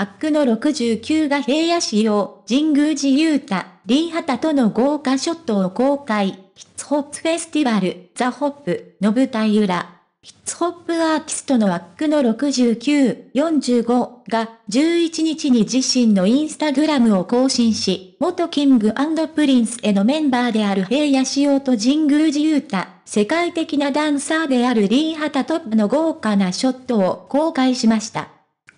アックの69が平野仕様、神宮寺雄太、リンハタとの豪華ショットを公開、ヒッツホップフェスティバル、ザ・ホップ、の舞台裏。ヒッツホップアーティストのアックの69、45が11日に自身のインスタグラムを更新し、元キングプリンスへのメンバーである平野仕様と神宮寺雄太、世界的なダンサーであるリンハタトップの豪華なショットを公開しました。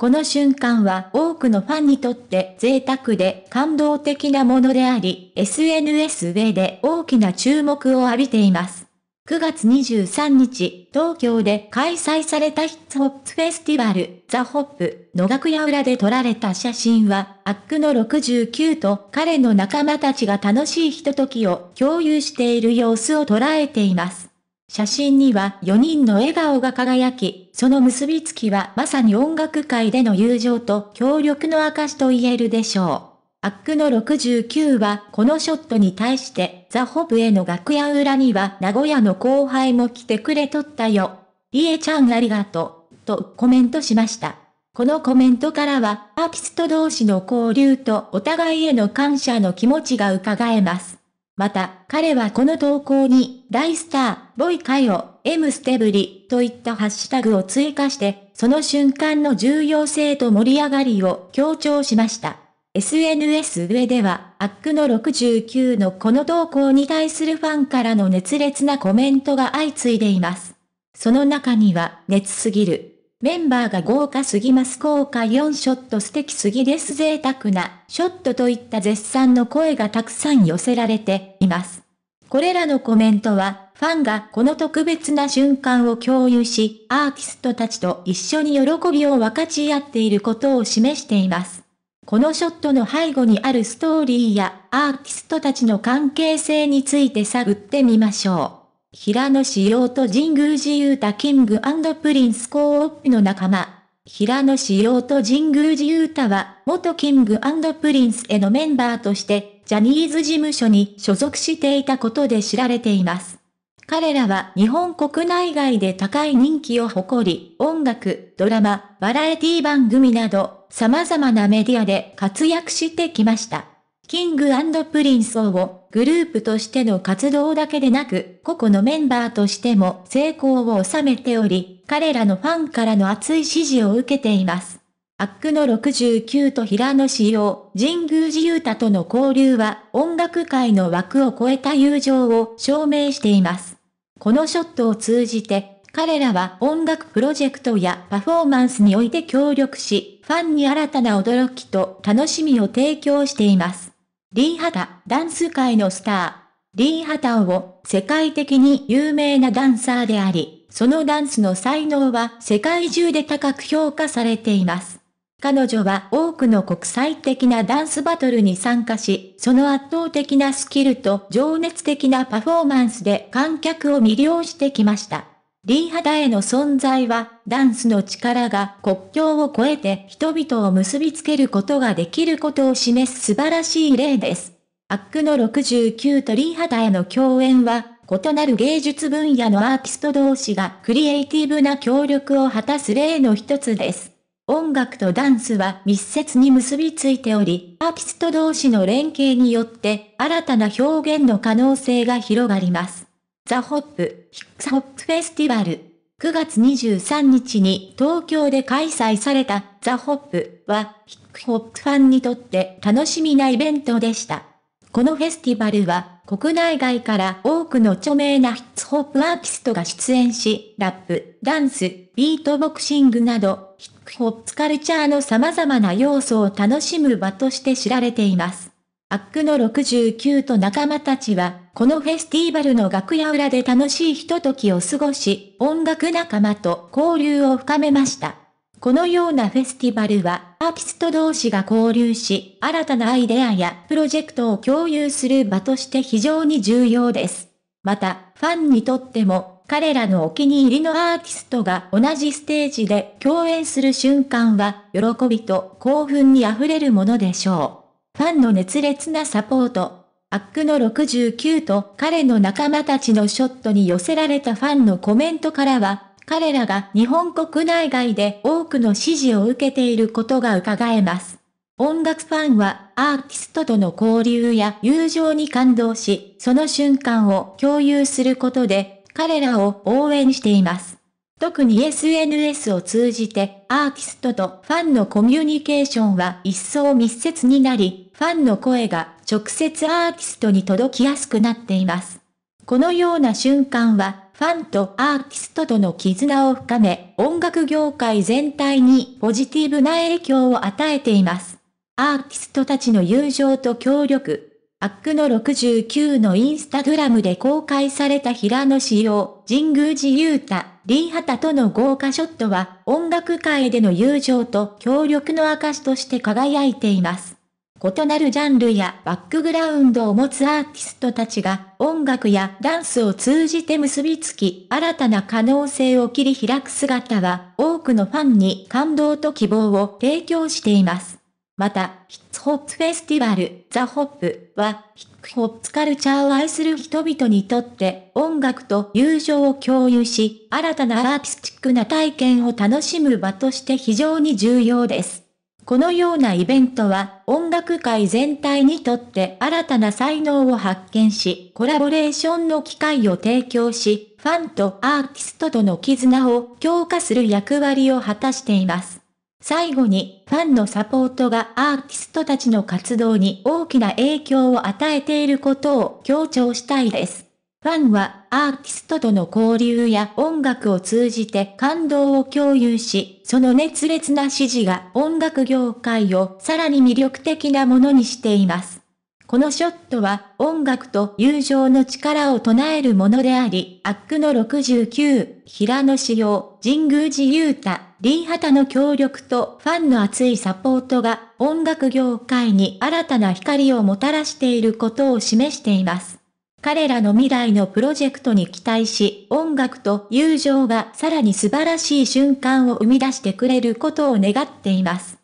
この瞬間は多くのファンにとって贅沢で感動的なものであり、SNS 上で大きな注目を浴びています。9月23日、東京で開催されたヒッツホップフェスティバル、ザ・ホップの楽屋裏で撮られた写真は、アックの69と彼の仲間たちが楽しいひとときを共有している様子を捉えています。写真には4人の笑顔が輝き、その結びつきはまさに音楽界での友情と協力の証と言えるでしょう。アックの69はこのショットに対して、ザ・ホブへの楽屋裏には名古屋の後輩も来てくれとったよ。りえちゃんありがとう、とコメントしました。このコメントからは、アーティスト同士の交流とお互いへの感謝の気持ちが伺えます。また、彼はこの投稿に、大スター、ボイカヨ、M エムステブリ、といったハッシュタグを追加して、その瞬間の重要性と盛り上がりを強調しました。SNS 上では、アックの69のこの投稿に対するファンからの熱烈なコメントが相次いでいます。その中には、熱すぎる、メンバーが豪華すぎます豪華4ショット素敵すぎです贅沢なショットといった絶賛の声がたくさん寄せられています。これらのコメントはファンがこの特別な瞬間を共有し、アーティストたちと一緒に喜びを分かち合っていることを示しています。このショットの背後にあるストーリーやアーティストたちの関係性について探ってみましょう。平野紫耀と神宮寺勇太キングプリンスコーオープの仲間。平野紫耀と神宮寺勇太は、元キングプリンスへのメンバーとして、ジャニーズ事務所に所属していたことで知られています。彼らは日本国内外で高い人気を誇り、音楽、ドラマ、バラエティ番組など、様々なメディアで活躍してきました。キングプリンスをグループとしての活動だけでなく、個々のメンバーとしても成功を収めており、彼らのファンからの熱い支持を受けています。アックの69と平野志陽、神宮寺雄太との交流は音楽界の枠を超えた友情を証明しています。このショットを通じて、彼らは音楽プロジェクトやパフォーマンスにおいて協力し、ファンに新たな驚きと楽しみを提供しています。リー・ハタ、ダンス界のスター。リー・ハタオを世界的に有名なダンサーであり、そのダンスの才能は世界中で高く評価されています。彼女は多くの国際的なダンスバトルに参加し、その圧倒的なスキルと情熱的なパフォーマンスで観客を魅了してきました。リー・ハダへの存在は、ダンスの力が国境を越えて人々を結びつけることができることを示す素晴らしい例です。アックの69とリー・ハダへの共演は、異なる芸術分野のアーティスト同士がクリエイティブな協力を果たす例の一つです。音楽とダンスは密接に結びついており、アーティスト同士の連携によって新たな表現の可能性が広がります。ザ・ホップ、ヒックス・ホップフェスティバル。9月23日に東京で開催されたザ・ホップはヒックホップファンにとって楽しみなイベントでした。このフェスティバルは国内外から多くの著名なヒッツ・ホップアーティストが出演し、ラップ、ダンス、ビートボクシングなどヒック・ホップカルチャーの様々な要素を楽しむ場として知られています。アックの69と仲間たちは、このフェスティバルの楽屋裏で楽しいひとときを過ごし、音楽仲間と交流を深めました。このようなフェスティバルは、アーティスト同士が交流し、新たなアイデアやプロジェクトを共有する場として非常に重要です。また、ファンにとっても、彼らのお気に入りのアーティストが同じステージで共演する瞬間は、喜びと興奮に溢れるものでしょう。ファンの熱烈なサポート。アックの69と彼の仲間たちのショットに寄せられたファンのコメントからは、彼らが日本国内外で多くの支持を受けていることが伺えます。音楽ファンはアーティストとの交流や友情に感動し、その瞬間を共有することで彼らを応援しています。特に SNS を通じてアーティストとファンのコミュニケーションは一層密接になり、ファンの声が直接アーティストに届きやすくなっています。このような瞬間は、ファンとアーティストとの絆を深め、音楽業界全体にポジティブな影響を与えています。アーティストたちの友情と協力、アックの69のインスタグラムで公開された平野紫耀、神宮寺勇太、リー・ハタとの豪華ショットは音楽界での友情と協力の証として輝いています。異なるジャンルやバックグラウンドを持つアーティストたちが音楽やダンスを通じて結びつき、新たな可能性を切り開く姿は多くのファンに感動と希望を提供しています。また、ヒッツホップフェスティバル、ザ・ホップは、ヒッツホップカルチャーを愛する人々にとって音楽と友情を共有し、新たなアーティスティックな体験を楽しむ場として非常に重要です。このようなイベントは音楽界全体にとって新たな才能を発見し、コラボレーションの機会を提供し、ファンとアーティストとの絆を強化する役割を果たしています。最後に、ファンのサポートがアーティストたちの活動に大きな影響を与えていることを強調したいです。ファンはアーティストとの交流や音楽を通じて感動を共有し、その熱烈な支持が音楽業界をさらに魅力的なものにしています。このショットは音楽と友情の力を唱えるものであり、アックの69、平野志陽、神宮寺雄太、リハタの協力とファンの熱いサポートが音楽業界に新たな光をもたらしていることを示しています。彼らの未来のプロジェクトに期待し、音楽と友情がさらに素晴らしい瞬間を生み出してくれることを願っています。